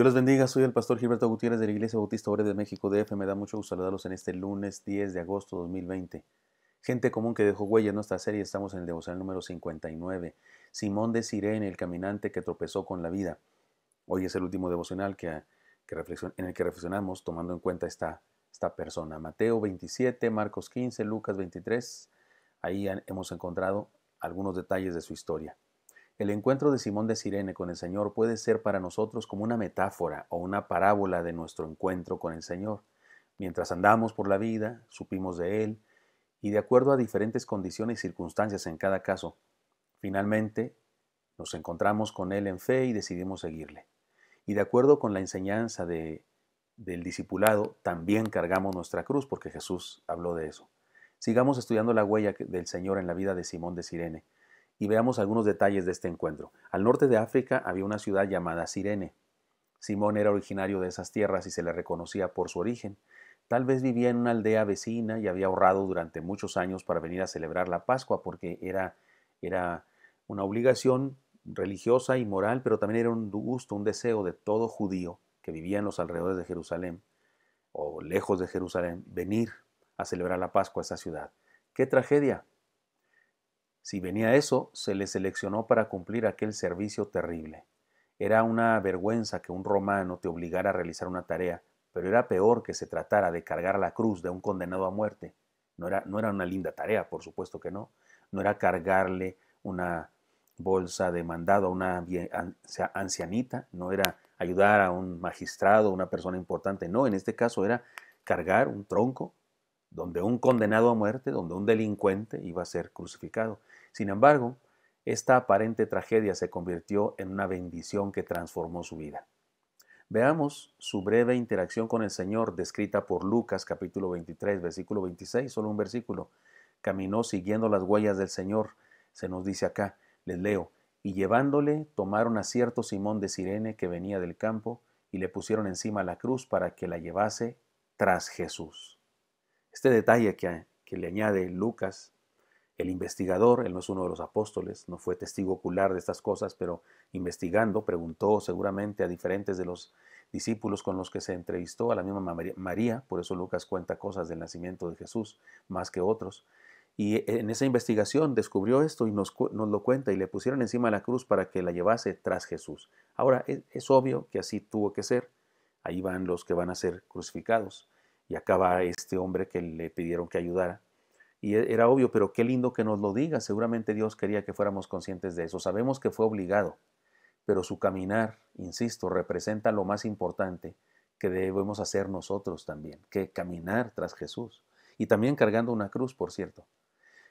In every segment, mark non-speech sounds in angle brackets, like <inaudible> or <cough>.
Dios les bendiga, soy el pastor Gilberto Gutiérrez de la Iglesia Bautista Obrera de México DF. Me da mucho gusto saludarlos en este lunes 10 de agosto de 2020. Gente común que dejó huella en nuestra serie, estamos en el devocional número 59. Simón de Sirene, el caminante que tropezó con la vida. Hoy es el último devocional que, en el que reflexionamos tomando en cuenta esta, esta persona. Mateo 27, Marcos 15, Lucas 23. Ahí hemos encontrado algunos detalles de su historia. El encuentro de Simón de Sirene con el Señor puede ser para nosotros como una metáfora o una parábola de nuestro encuentro con el Señor. Mientras andamos por la vida, supimos de Él, y de acuerdo a diferentes condiciones y circunstancias en cada caso, finalmente nos encontramos con Él en fe y decidimos seguirle. Y de acuerdo con la enseñanza de, del discipulado, también cargamos nuestra cruz, porque Jesús habló de eso. Sigamos estudiando la huella del Señor en la vida de Simón de Sirene y veamos algunos detalles de este encuentro. Al norte de África había una ciudad llamada Sirene. Simón era originario de esas tierras y se le reconocía por su origen. Tal vez vivía en una aldea vecina y había ahorrado durante muchos años para venir a celebrar la Pascua porque era, era una obligación religiosa y moral, pero también era un gusto, un deseo de todo judío que vivía en los alrededores de Jerusalén o lejos de Jerusalén, venir a celebrar la Pascua a esa ciudad. ¡Qué tragedia! Si venía eso, se le seleccionó para cumplir aquel servicio terrible. Era una vergüenza que un romano te obligara a realizar una tarea, pero era peor que se tratara de cargar la cruz de un condenado a muerte. No era, una linda tarea, por supuesto que no. No era cargarle una bolsa de mandado a una ancianita, no era ayudar a un magistrado, una persona importante, no, en este caso era cargar un tronco donde un condenado a muerte, donde un delincuente iba a ser crucificado. Sin embargo, esta aparente tragedia se convirtió en una bendición que transformó su vida. Veamos su breve interacción con el Señor descrita por Lucas capítulo 23, versículo 26, solo un versículo. Caminó siguiendo las huellas del Señor, se nos dice acá, les leo, y llevándole tomaron a cierto Simón de Cirene que venía del campo y le pusieron encima la cruz para que la llevase tras Jesús. Este detalle que, que le añade Lucas el investigador, él no es uno de los apóstoles, no fue testigo ocular de estas cosas, pero investigando, preguntó seguramente a diferentes de los discípulos con los que se entrevistó, a la misma María, por eso Lucas cuenta cosas del nacimiento de Jesús más que otros. Y e, en esa investigación descubrió esto y nos, lo cuenta y le pusieron encima la cruz para que la llevase tras Jesús. Ahora, es, es obvio que así tuvo que ser. Ahí van los que van a ser crucificados. Y acaba este hombre que le pidieron que ayudara y e, era obvio, pero qué lindo que nos lo diga. Seguramente Dios quería que fuéramos conscientes de eso. Sabemos que fue obligado, pero su caminar, insisto, representa lo más importante que debemos hacer nosotros también, que caminar tras Jesús. Y también cargando una cruz, por cierto.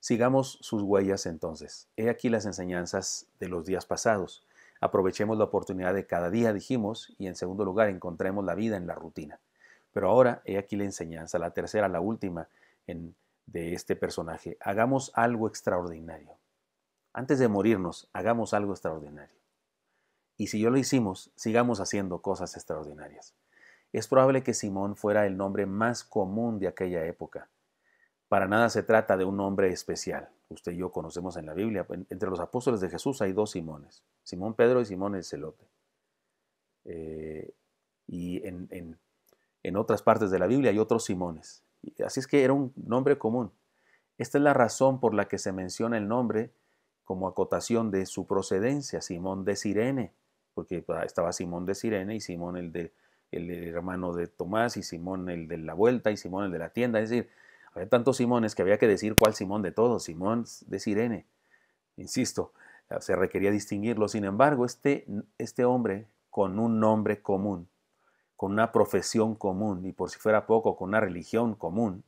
Sigamos sus huellas entonces. He aquí las enseñanzas de los días pasados. Aprovechemos la oportunidad de cada día, dijimos, y en segundo lugar, encontremos la vida en la rutina. Pero ahora, he aquí la enseñanza, la tercera, la última, en de este personaje. Hagamos algo extraordinario. Antes de morirnos, hagamos algo extraordinario. Y si yo lo hicimos, sigamos haciendo cosas extraordinarias. Es probable que Simón fuera el nombre más común de aquella época. Para nada se trata de un nombre especial. Usted y yo conocemos en la Biblia, entre los apóstoles de Jesús hay dos Simones, Simón Pedro y Simón el Celote. Eh, y en otras partes de la Biblia hay otros Simones. Así es que era un nombre común. Esta es la razón por la que se menciona el nombre como acotación de su procedencia, Simón de Sirene, porque pues, estaba Simón de Sirene y Simón el hermano de Tomás y Simón el de la vuelta y Simón el de la tienda, es decir, había tantos Simones que había que decir cuál Simón de todos, Simón de Sirene. Insisto, se requería distinguirlo. Sin embargo, este, este hombre con un nombre común con una profesión común y por si fuera poco con una religión común,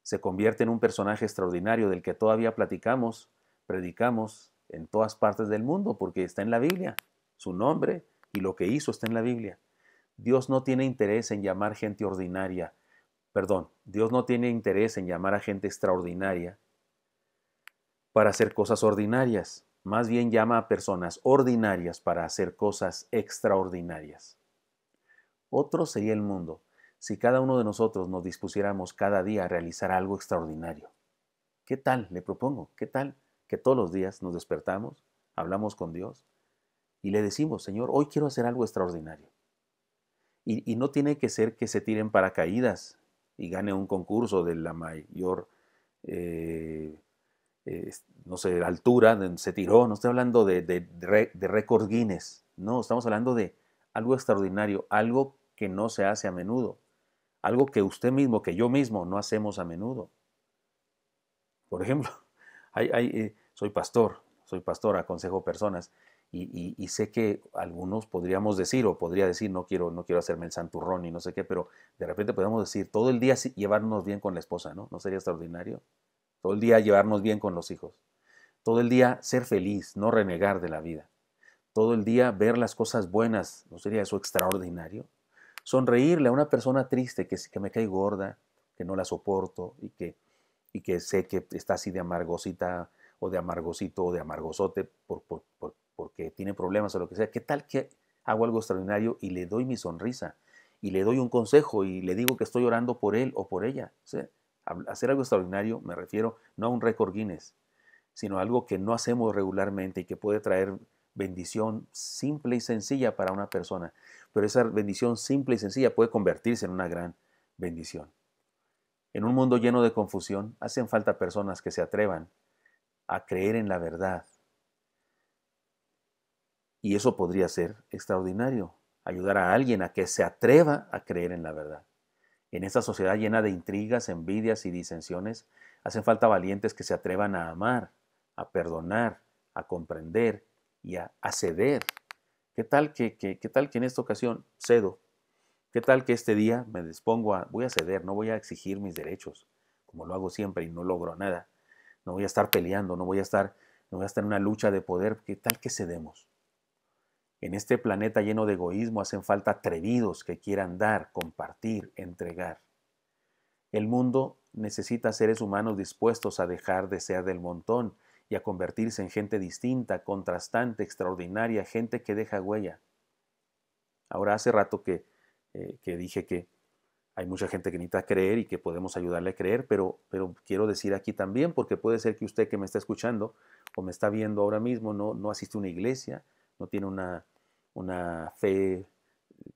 se convierte en un personaje extraordinario del que todavía platicamos, predicamos en todas partes del mundo porque está en la Biblia. Su nombre y lo que hizo está en la Biblia. Dios no tiene interés en llamar gente ordinaria, perdón, Dios no tiene interés en llamar a gente extraordinaria para hacer cosas ordinarias. Más bien llama a personas ordinarias para hacer cosas extraordinarias otro sería el mundo, si cada uno de nosotros nos dispusiéramos cada día a realizar algo extraordinario. ¿Qué tal? Le propongo, ¿qué tal que todos los días nos despertamos, hablamos con Dios y le decimos, Señor, hoy quiero hacer algo extraordinario? Y, no tiene que ser que se tiren paracaídas y gane un concurso de la mayor... Eh, eh, no sé, altura, se tiró, no estoy hablando de, de, de récord Guinness, no, estamos hablando de algo extraordinario, algo que no se hace a menudo, algo que usted mismo, que yo mismo no hacemos a menudo. Por ejemplo, <laughs> eh, soy pastor, soy pastor, aconsejo personas y, sé que algunos podríamos decir o podría decir, no quiero, no quiero hacerme el santurrón y no sé qué, pero de repente podemos decir, todo el día llevarnos bien con la esposa, ¿no? ¿No sería extraordinario? Todo el día llevarnos bien con los hijos. Todo el día ser feliz, no renegar de la vida todo el día ver las cosas buenas, ¿no sería eso extraordinario? Sonreírle a una persona triste que, que me cae gorda, que no la soporto y que, y que sé que está así de amargosita o de amargosito o de amargosote porque tiene problemas o lo que sea. ¿Qué tal que hago algo extraordinario y le doy mi sonrisa y le doy un consejo y le digo que estoy orando por él o por ella? Hacer algo extraordinario me refiero no a un récord Guinness, sino algo que no hacemos regularmente y que puede traer bendición simple y sencilla para una persona, pero esa bendición simple y sencilla puede convertirse en una gran bendición. En un mundo lleno de confusión, hacen falta personas que se atrevan a creer en la verdad. Y eso podría ser extraordinario, ayudar a alguien a que se atreva a creer en la verdad. En esta sociedad llena de intrigas, envidias y disensiones, hacen falta valientes que se atrevan a amar, a perdonar, a comprender y a, ceder. ¿Qué tal que, que, ¿Qué tal que en esta ocasión cedo? ¿Qué tal que este día me dispongo a, voy a ceder, no voy a exigir mis derechos, como lo hago siempre y no logro nada? No voy a estar peleando, no voy a estar, no voy a estar en una lucha de poder. ¿Qué tal que cedemos? En este planeta lleno de egoísmo hacen falta atrevidos que quieran dar, compartir, entregar. El mundo necesita seres humanos dispuestos a dejar de ser del montón y a convertirse en gente distinta, contrastante, extraordinaria, gente que deja huella. Ahora hace rato eh, que, dije que hay mucha gente que necesita creer y que podemos ayudarle a creer, pero, pero quiero decir aquí también, porque puede ser que usted que me está escuchando o me está viendo ahora mismo no, no asiste a una iglesia, no tiene una, fe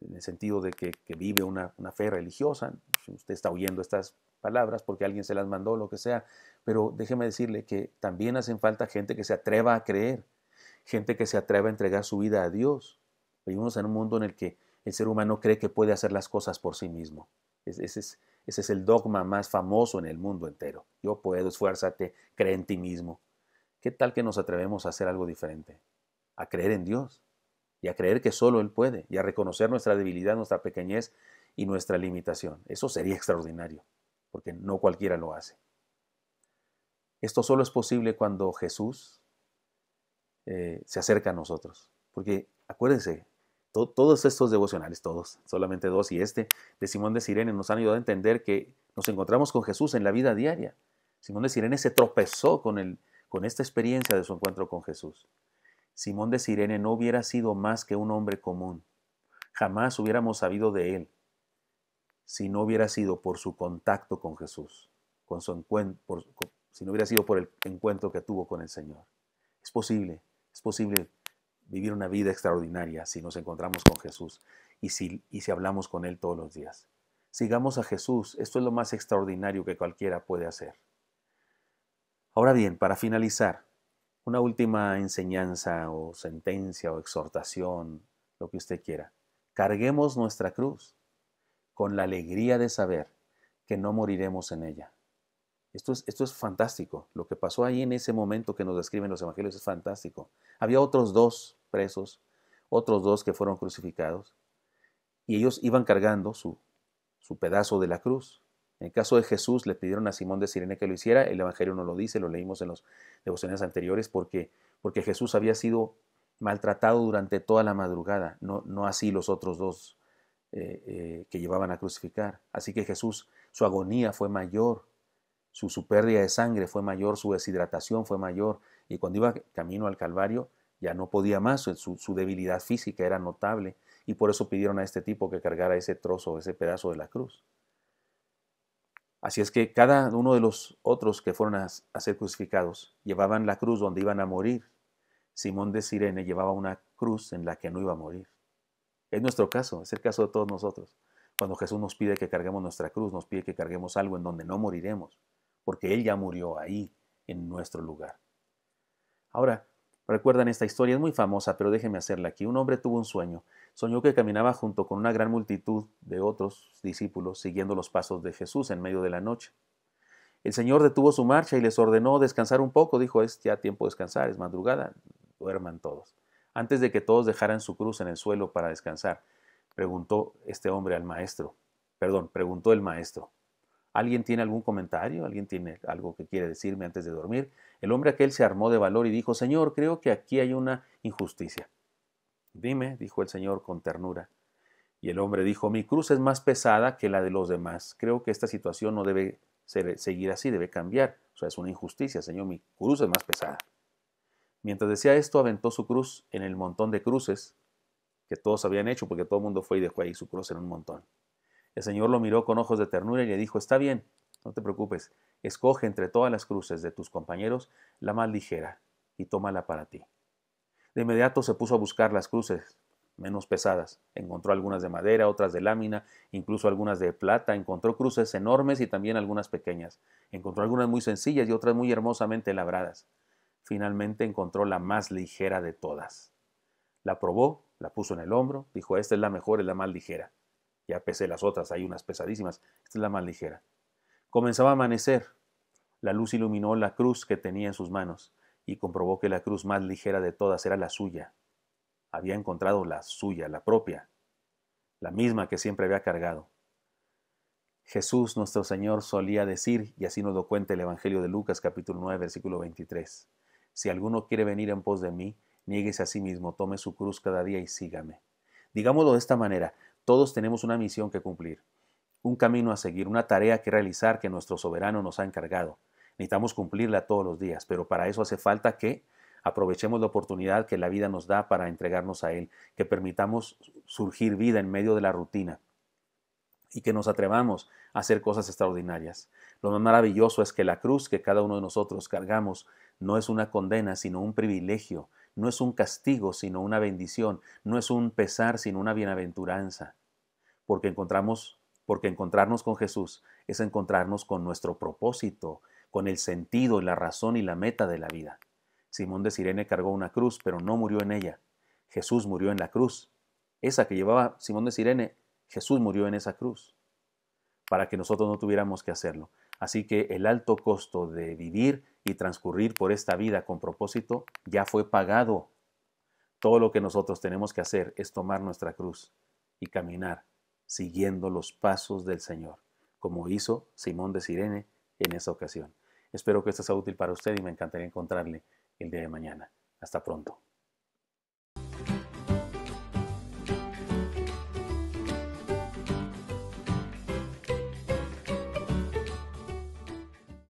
en el sentido de que, vive una, fe religiosa. usted está oyendo estas palabras porque alguien se las mandó, lo que sea, pero déjeme decirle que también hacen falta gente que se atreva a creer, gente que se atreva a entregar su vida a Dios. Vivimos en un mundo en el que el ser humano cree que puede hacer las cosas por sí mismo. Ese es, el dogma más famoso en el mundo entero. Yo puedo, esfuérzate, cree en ti mismo. ¿Qué tal que nos atrevemos a hacer algo diferente? A creer en Dios y a creer que solo Él puede y a reconocer nuestra debilidad, nuestra pequeñez y nuestra limitación. Eso sería <laughs> extraordinario porque no cualquiera lo hace. Esto solo es posible cuando Jesús eh, se acerca a nosotros, porque acuérdense, todos estos devocionales, todos, solamente dos y este de Simón de Sirene nos han ayudado a entender que nos encontramos con Jesús en la vida diaria. Simón de Sirene se tropezó con, con esta experiencia de su encuentro con Jesús. Simón de Sirene no hubiera sido más que un hombre común. Jamás hubiéramos sabido de él si no hubiera sido por su contacto con Jesús, con su si no hubiera sido por el encuentro que tuvo con el Señor. Es posible, es posible vivir una vida extraordinaria si nos encontramos con Jesús y si, y si hablamos con Él todos los días. Sigamos a Jesús, esto es lo más extraordinario que cualquiera puede hacer. Ahora bien, para finalizar, una última enseñanza o sentencia o exhortación, lo que usted quiera. Carguemos nuestra cruz con la alegría de saber que no moriremos en ella. Esto es, esto es fantástico. Lo que pasó ahí en ese momento que nos describen los evangelios es fantástico. Había otros dos presos, otros dos que fueron crucificados, y ellos iban cargando su, su pedazo de la cruz. En el caso de Jesús le pidieron a Simón de Sirene que lo hiciera, el Evangelio no lo dice, lo leímos en las devociones anteriores, porque, porque Jesús había sido maltratado durante toda la madrugada, no, no así los otros dos eh, eh, que llevaban a crucificar. Así que Jesús, su agonía fue mayor, su, su pérdida de sangre fue mayor, su deshidratación fue mayor, y cuando iba camino al Calvario ya no podía más, su, debilidad física era notable, y por eso pidieron a este tipo que cargara ese trozo, ese pedazo de la cruz. Así es que cada uno de los otros que fueron a, a, ser crucificados llevaban la cruz donde iban a morir. Simón de Sirene llevaba una cruz en la que no iba a morir. Es nuestro caso, es el caso de todos nosotros. Cuando Jesús nos pide que carguemos nuestra cruz, nos pide que carguemos algo en donde no moriremos, porque Él ya murió ahí, en nuestro lugar. Ahora, recuerdan esta historia, es muy famosa, pero déjenme hacerla aquí. Un hombre tuvo un sueño. Soñó que caminaba junto con una gran multitud de otros discípulos, siguiendo los pasos de Jesús en medio de la noche. El Señor detuvo su marcha y les ordenó descansar un poco. Dijo, es ya tiempo de descansar, es madrugada, duerman todos. Antes de que todos dejaran su cruz en el suelo para descansar, preguntó este hombre al maestro. Perdón, preguntó el maestro. ¿Alguien tiene algún comentario? ¿Alguien tiene algo que quiere decirme antes de dormir? El hombre aquel se armó de valor y dijo, Señor, creo que aquí hay una injusticia. Dime, dijo el Señor con ternura. Y el hombre dijo, mi cruz es más pesada que la de los demás. Creo que esta situación no debe seguir así, debe cambiar. O sea, es una injusticia, Señor, mi cruz es más pesada. Mientras decía esto, aventó su cruz en el montón de cruces que todos habían hecho, porque todo el mundo fue y dejó ahí su cruz en un montón. El Señor lo miró con ojos de ternura y le dijo, está bien, no te preocupes, escoge entre todas las cruces de tus compañeros la más ligera y tómala para ti. De inmediato se puso a buscar las cruces menos pesadas. Encontró algunas de madera, otras de lámina, incluso algunas de plata. Encontró cruces enormes y también algunas pequeñas. Encontró algunas muy sencillas y otras muy hermosamente labradas finalmente encontró la más ligera de todas. La probó, la puso en el hombro, dijo, esta es la mejor, es la más ligera. Ya pesé las otras, hay unas pesadísimas, esta es la más ligera. Comenzaba a amanecer. La luz iluminó la cruz que tenía en sus manos y comprobó que la cruz más ligera de todas era la suya. Había encontrado la suya, la propia, la misma que siempre había cargado. Jesús nuestro Señor solía decir, y así nos lo cuenta el Evangelio de Lucas capítulo 9, versículo 23, si alguno quiere venir en pos de mí, nieguese a sí mismo, tome su cruz cada día y sígame. Digámoslo de esta manera, todos tenemos una misión que cumplir, un camino a seguir, una tarea que realizar que nuestro soberano nos ha encargado. Necesitamos cumplirla todos los días, pero para eso hace falta que aprovechemos la oportunidad que la vida nos da para entregarnos a Él, que permitamos surgir vida en medio de la rutina y que nos atrevamos a hacer cosas extraordinarias. Lo más maravilloso es que la cruz que cada uno de nosotros cargamos no es una condena, sino un privilegio. No es un castigo, sino una bendición. No es un pesar, sino una bienaventuranza. Porque porque encontrarnos con Jesús es encontrarnos con nuestro propósito, con el sentido y la razón y la meta de la vida. Simón de Sirene cargó una cruz, pero no murió en ella. Jesús murió en la cruz. Esa que llevaba Simón de Sirene, Jesús murió en esa cruz, para que nosotros no tuviéramos que hacerlo. Así que el alto costo de vivir y transcurrir por esta vida con propósito ya fue pagado. Todo lo que nosotros tenemos que hacer es tomar nuestra cruz y caminar siguiendo los pasos del Señor, como hizo Simón de Sirene en esa ocasión. Espero que esto sea útil para usted y me encantaría encontrarle el día de mañana. Hasta pronto.